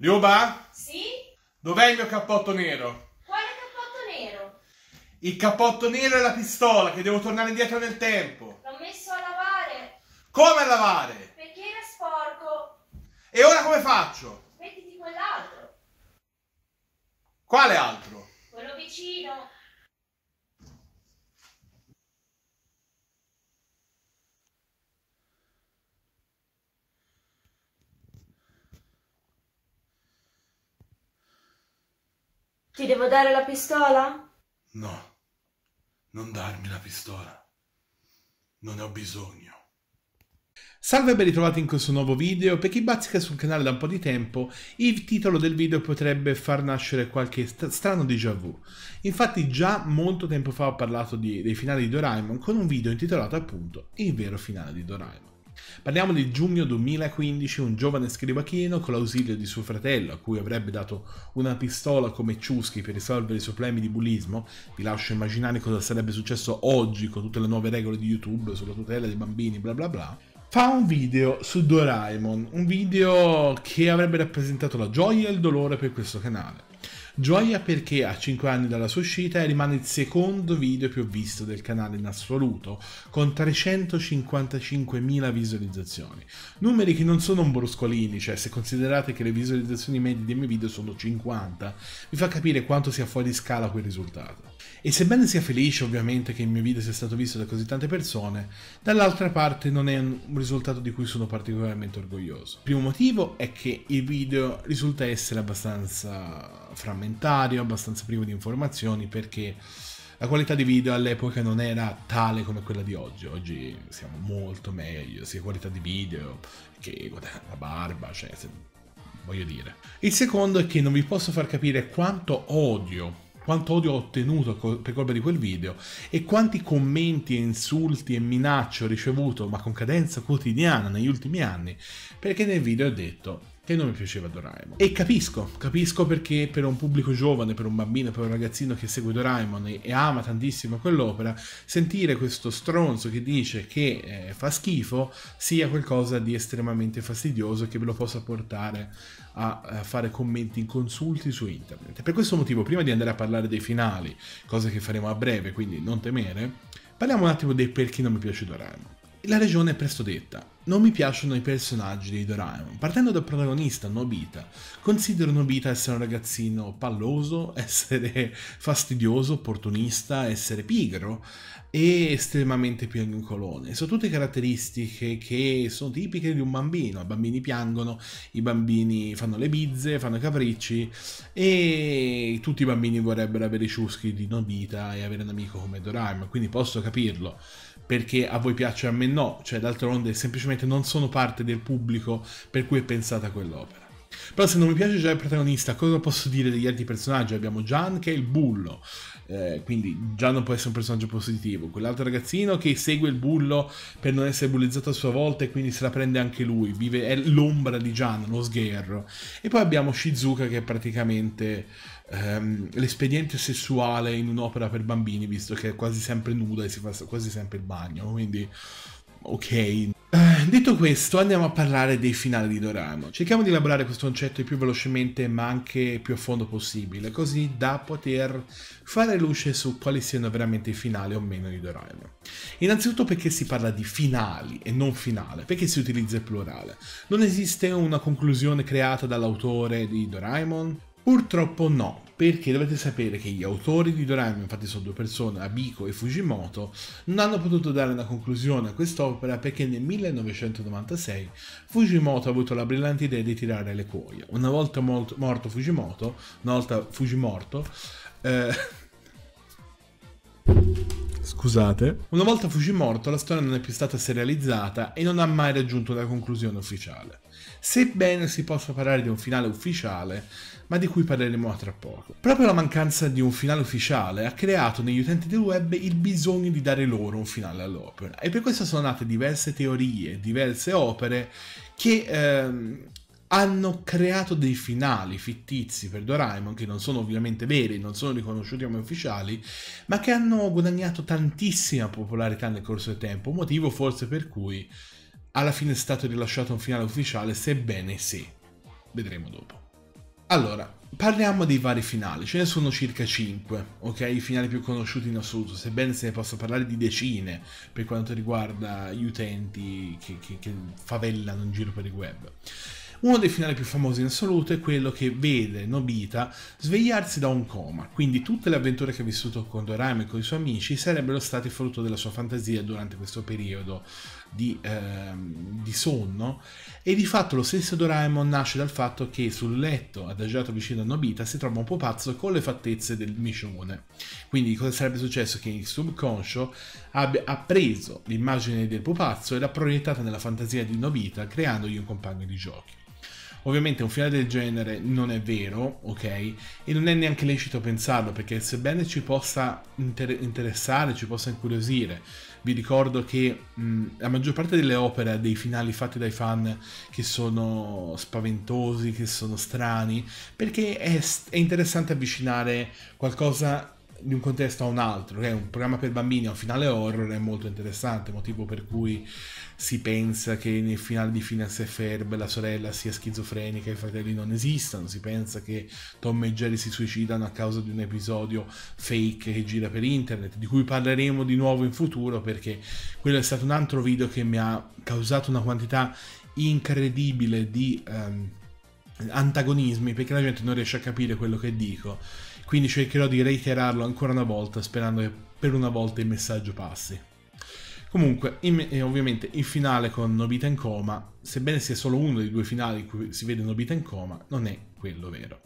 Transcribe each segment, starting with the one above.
Liuba? Sì? Dov'è il mio cappotto nero? Quale cappotto nero? Il cappotto nero e la pistola che devo tornare indietro nel tempo. L'ho messo a lavare. Come a lavare? Perché era sporco. E ora come faccio? Mettiti quell'altro. Quale altro? Ti devo dare la pistola? No, non darmi la pistola. Non ne ho bisogno. Salve e ben ritrovati in questo nuovo video. Per chi bazzica sul canale da un po' di tempo, il titolo del video potrebbe far nascere qualche st strano déjà vu. Infatti già molto tempo fa ho parlato di, dei finali di Doraemon con un video intitolato appunto Il vero finale di Doraemon. Parliamo di giugno 2015, un giovane scrivachino con l'ausilio di suo fratello, a cui avrebbe dato una pistola come ciuschi per risolvere i suoi problemi di bullismo. Vi lascio immaginare cosa sarebbe successo oggi con tutte le nuove regole di YouTube sulla tutela dei bambini, bla bla bla. Fa un video su Doraemon, un video che avrebbe rappresentato la gioia e il dolore per questo canale. Gioia perché a 5 anni dalla sua uscita rimane il secondo video più visto del canale in assoluto, con 355.000 visualizzazioni. Numeri che non sono un bruscolini, cioè se considerate che le visualizzazioni medie dei miei video sono 50, vi fa capire quanto sia fuori scala quel risultato. E sebbene sia felice ovviamente che il mio video sia stato visto da così tante persone, dall'altra parte non è un risultato di cui sono particolarmente orgoglioso. Il primo motivo è che il video risulta essere abbastanza frammentario, abbastanza privo di informazioni perché la qualità di video all'epoca non era tale come quella di oggi, oggi siamo molto meglio, sia qualità di video che la barba, cioè voglio dire. Il secondo è che non vi posso far capire quanto odio quanto odio ho ottenuto per colpa di quel video e quanti commenti e insulti e minacce ho ricevuto, ma con cadenza quotidiana negli ultimi anni, perché nel video ho detto che non mi piaceva Doraemon. E capisco, capisco perché per un pubblico giovane, per un bambino, per un ragazzino che segue Doraemon e, e ama tantissimo quell'opera, sentire questo stronzo che dice che eh, fa schifo sia qualcosa di estremamente fastidioso che ve lo possa portare a, a fare commenti inconsulti su internet. per questo motivo, prima di andare a parlare dei finali, cosa che faremo a breve, quindi non temere, parliamo un attimo del perché non mi piace Doraemon. La regione è presto detta non mi piacciono i personaggi dei Doraemon. Partendo dal protagonista, Nobita. Considero Nobita essere un ragazzino palloso, essere fastidioso, opportunista, essere pigro e estremamente piagnucolone. Sono tutte caratteristiche che sono tipiche di un bambino. I bambini piangono, i bambini fanno le bizze, fanno i capricci e tutti i bambini vorrebbero avere i ciuschi di Nobita e avere un amico come Doraemon. Quindi posso capirlo perché a voi piace a me no. Cioè, d'altronde è semplicemente probabilmente non sono parte del pubblico per cui è pensata quell'opera. Però se non mi piace già il protagonista, cosa posso dire degli altri personaggi? Abbiamo Gian che è il bullo, eh, quindi Gian non può essere un personaggio positivo. Quell'altro ragazzino che segue il bullo per non essere bullizzato a sua volta e quindi se la prende anche lui, vive, è l'ombra di Gian, lo sgherro. E poi abbiamo Shizuka che è praticamente ehm, l'espediente sessuale in un'opera per bambini, visto che è quasi sempre nuda e si fa quasi sempre il bagno, quindi ok. Eh, detto questo, andiamo a parlare dei finali di Dorama. Cerchiamo di elaborare questo concetto il più velocemente ma anche più a fondo possibile, così da poter fare luce su quali siano veramente i finali o meno di Dorama. Innanzitutto perché si parla di finali e non finale, perché si utilizza il plurale. Non esiste una conclusione creata dall'autore di Doraemon? Purtroppo no, perché dovete sapere che gli autori di Dorami, infatti sono due persone, Abiko e Fujimoto, non hanno potuto dare una conclusione a quest'opera perché nel 1996 Fujimoto ha avuto la brillante idea di tirare le cuoie. Una volta morto Fujimoto, una volta Fujimorto, eh... Scusate. Una volta Fujimorto la storia non è più stata serializzata e non ha mai raggiunto una conclusione ufficiale sebbene si possa parlare di un finale ufficiale, ma di cui parleremo tra poco. Proprio la mancanza di un finale ufficiale ha creato negli utenti del web il bisogno di dare loro un finale all'opera e per questo sono nate diverse teorie, diverse opere che ehm, hanno creato dei finali fittizi per Doraemon che non sono ovviamente veri, non sono riconosciuti come ufficiali, ma che hanno guadagnato tantissima popolarità nel corso del tempo, motivo forse per cui alla fine è stato rilasciato un finale ufficiale, sebbene sì. Vedremo dopo. Allora, parliamo dei vari finali, ce ne sono circa 5, ok? I finali più conosciuti in assoluto, sebbene se ne posso parlare di decine per quanto riguarda gli utenti che, che, che favellano in giro per il web. Uno dei finali più famosi in assoluto è quello che vede Nobita svegliarsi da un coma, quindi tutte le avventure che ha vissuto con Doraemon e con i suoi amici sarebbero state frutto della sua fantasia durante questo periodo di, ehm, di, sonno e di fatto lo stesso Doraemon nasce dal fatto che sul letto adagiato vicino a Nobita si trova un pupazzo con le fattezze del micione quindi cosa sarebbe successo? Che il subconscio abbia, ha preso l'immagine del pupazzo e l'ha proiettata nella fantasia di Nobita creandogli un compagno di giochi Ovviamente un finale del genere non è vero, ok? E non è neanche lecito pensarlo, perché sebbene ci possa inter interessare, ci possa incuriosire, vi ricordo che mh, la maggior parte delle opere, ha dei finali fatti dai fan che sono spaventosi, che sono strani, perché è, è interessante avvicinare qualcosa di un contesto a un altro, che è un programma per bambini a un finale horror è molto interessante, motivo per cui si pensa che nel finale di Phineas e Ferb la sorella sia schizofrenica e i fratelli non esistano, si pensa che Tom e Jerry si suicidano a causa di un episodio fake che gira per internet, di cui parleremo di nuovo in futuro perché quello è stato un altro video che mi ha causato una quantità incredibile di um, antagonismi perché la gente non riesce a capire quello che dico quindi cercherò di reiterarlo ancora una volta sperando che per una volta il messaggio passi. Comunque, in, eh, ovviamente il finale con Nobita in coma, sebbene sia solo uno dei due finali in cui si vede Nobita in coma, non è quello vero.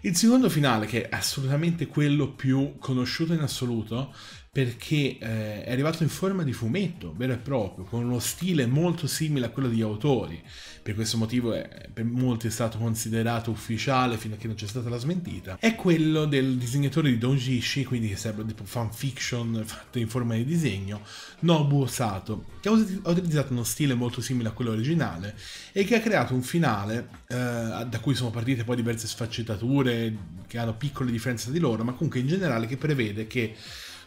Il secondo finale, che è assolutamente quello più conosciuto in assoluto, perché eh, è arrivato in forma di fumetto vero e proprio, con uno stile molto simile a quello degli autori. Per questo motivo è, per molti è stato considerato ufficiale fino a che non c'è stata la smentita. È quello del disegnatore di Donjishi, quindi che sembra tipo fanfiction fatta in forma di disegno, Nobu Sato, che ha utilizzato uno stile molto simile a quello originale e che ha creato un finale eh, da cui sono partite poi diverse sfaccettature che hanno piccole differenze di loro, ma comunque in generale che prevede che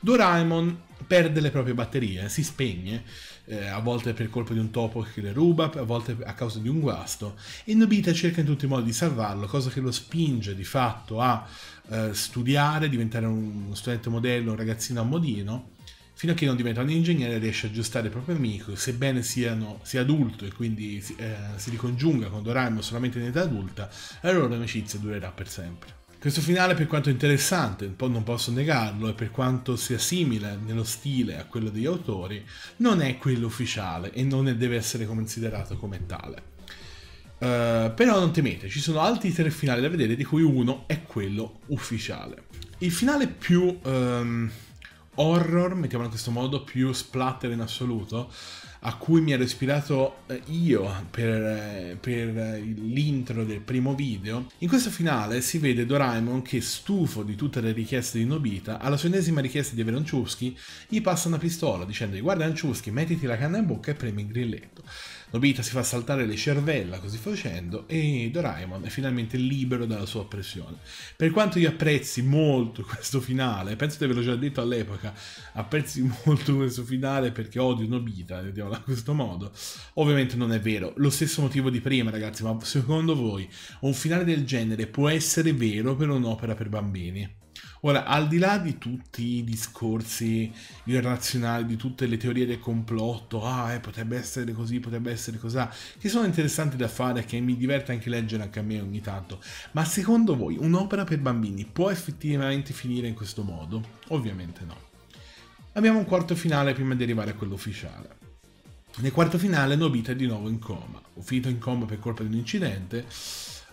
Doraemon perde le proprie batterie, si spegne, eh, a volte per colpa di un topo che le ruba, a volte a causa di un guasto, e Nobita cerca in tutti i modi di salvarlo, cosa che lo spinge di fatto a eh, studiare, diventare uno studente modello, un ragazzino a modino, fino a che non diventa un ingegnere e riesce a aggiustare il proprio amico, sebbene siano, sia adulto e quindi eh, si ricongiunga con Doraemon solamente in età adulta, la loro amicizia durerà per sempre. Questo finale, per quanto interessante, non posso negarlo, e per quanto sia simile nello stile a quello degli autori, non è quello ufficiale e non deve essere considerato come tale. Uh, però non temete, ci sono altri tre finali da vedere, di cui uno è quello ufficiale. Il finale più um, horror, mettiamolo in questo modo, più splatter in assoluto, a cui mi ero ispirato eh, io per, eh, per, eh, l'intro del primo video, in questo finale si vede Doraemon che, stufo di tutte le richieste di Nobita, alla sua ennesima richiesta di avere un Anciuschi, gli passa una pistola dicendogli guarda Anciuschi, mettiti la canna in bocca e premi il grilletto. Nobita si fa saltare le cervella così facendo e Doraemon è finalmente libero dalla sua oppressione. Per quanto io apprezzi molto questo finale, penso di averlo già detto all'epoca, apprezzi molto questo finale perché odio Nobita, vediamola in questo modo, ovviamente non è vero. Lo stesso motivo di prima ragazzi, ma secondo voi un finale del genere può essere vero per un'opera per bambini? Ora, al di là di tutti i discorsi irrazionali, di tutte le teorie del complotto, ah, eh, potrebbe essere così, potrebbe essere così, ah, che sono interessanti da fare, e che mi diverte anche leggere anche a me ogni tanto, ma secondo voi un'opera per bambini può effettivamente finire in questo modo? Ovviamente no. Abbiamo un quarto finale prima di arrivare a quello ufficiale. Nel quarto finale Nobita è di nuovo in coma, Ho finito in coma per colpa di un incidente,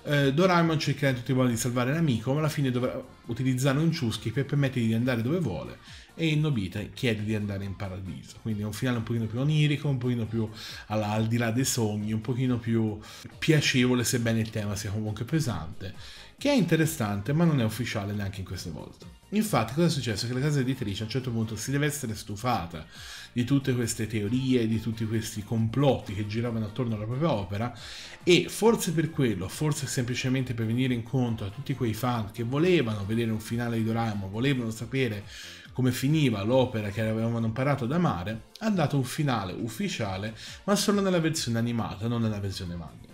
eh, Doraemon cercherà in tutti i modi di salvare l'amico, ma alla fine dovrà utilizzare un ciuschi per permettergli di andare dove vuole e Nobita chiede di andare in paradiso. Quindi è un finale un pochino più onirico, un pochino più alla, al di là dei sogni, un pochino più piacevole sebbene il tema sia comunque pesante, che è interessante ma non è ufficiale neanche in queste volte. Infatti cosa è successo? Che la casa editrice a un certo punto si deve essere stufata di tutte queste teorie, di tutti questi complotti che giravano attorno alla propria opera e forse per quello, forse semplicemente per venire incontro a tutti quei fan che volevano vedere un finale di Doraemon, volevano sapere come finiva l'opera che avevano imparato ad amare, ha dato un finale ufficiale, ma solo nella versione animata, non nella versione manga.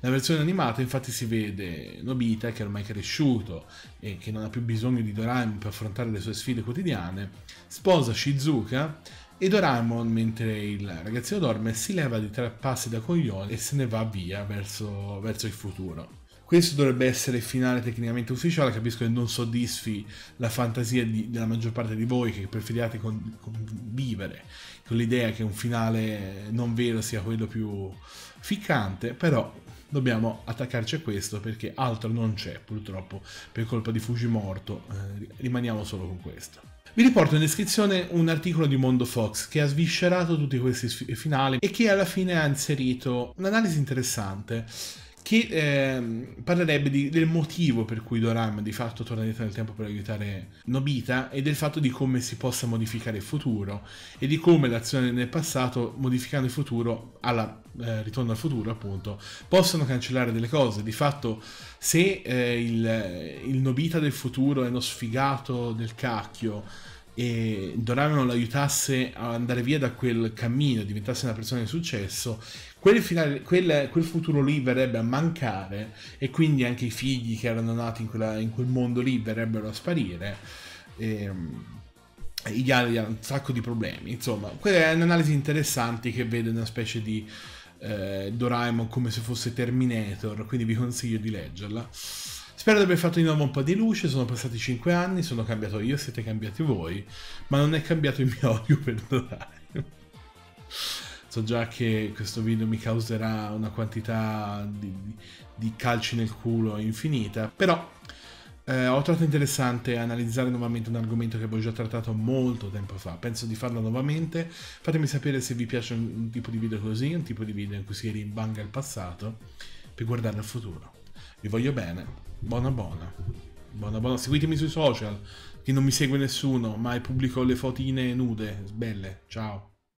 Nella versione animata infatti si vede Nobita che è ormai cresciuto e che non ha più bisogno di Doraemon per affrontare le sue sfide quotidiane, sposa Shizuka e Doraemon mentre il ragazzino dorme si leva di tre passi da coglione e se ne va via verso, verso il futuro. Questo dovrebbe essere il finale tecnicamente ufficiale, capisco che non soddisfi la fantasia di, della maggior parte di voi che preferiate convivere con l'idea che un finale non vero sia quello più ficcante, però dobbiamo attaccarci a questo perché altro non c'è purtroppo per colpa di Fujimoto. eh, rimaniamo solo con questo. Vi riporto in descrizione un articolo di Mondo Fox che ha sviscerato tutti questi finali e che alla fine ha inserito un'analisi interessante che ehm, parlerebbe di, del motivo per cui Doram di fatto torna indietro nel tempo per aiutare Nobita e del fatto di come si possa modificare il futuro e di come l'azione nel passato, modificando il futuro, alla eh, ritorno al futuro appunto, possono cancellare delle cose. Di fatto se eh, il, il Nobita del futuro è uno sfigato del cacchio, e Doraemon lo aiutasse a andare via da quel cammino, diventasse una persona di successo, quel, finale, quel, quel futuro lì verrebbe a mancare e quindi anche i figli che erano nati in, quella, in quel mondo lì verrebbero a sparire. E, ehm, gli ha un sacco di problemi. Insomma, quella è un'analisi interessante che vede una specie di eh, Doraemon come se fosse Terminator, quindi vi consiglio di leggerla. Spero di aver fatto di nuovo un po' di luce, sono passati 5 anni, sono cambiato io, siete cambiati voi, ma non è cambiato il mio odio per Doraemon. So già che questo video mi causerà una quantità di, di, calci nel culo infinita, però eh, ho trovato interessante analizzare nuovamente un argomento che avevo già trattato molto tempo fa. Penso di farlo nuovamente. Fatemi sapere se vi piace un, un tipo di video così, un tipo di video in cui si rimbanga il passato per guardare al futuro. Vi voglio bene. Buona buona. Buona buona. Seguitemi sui social. Che non mi segue nessuno, ma pubblico le fotine nude. Belle. Ciao.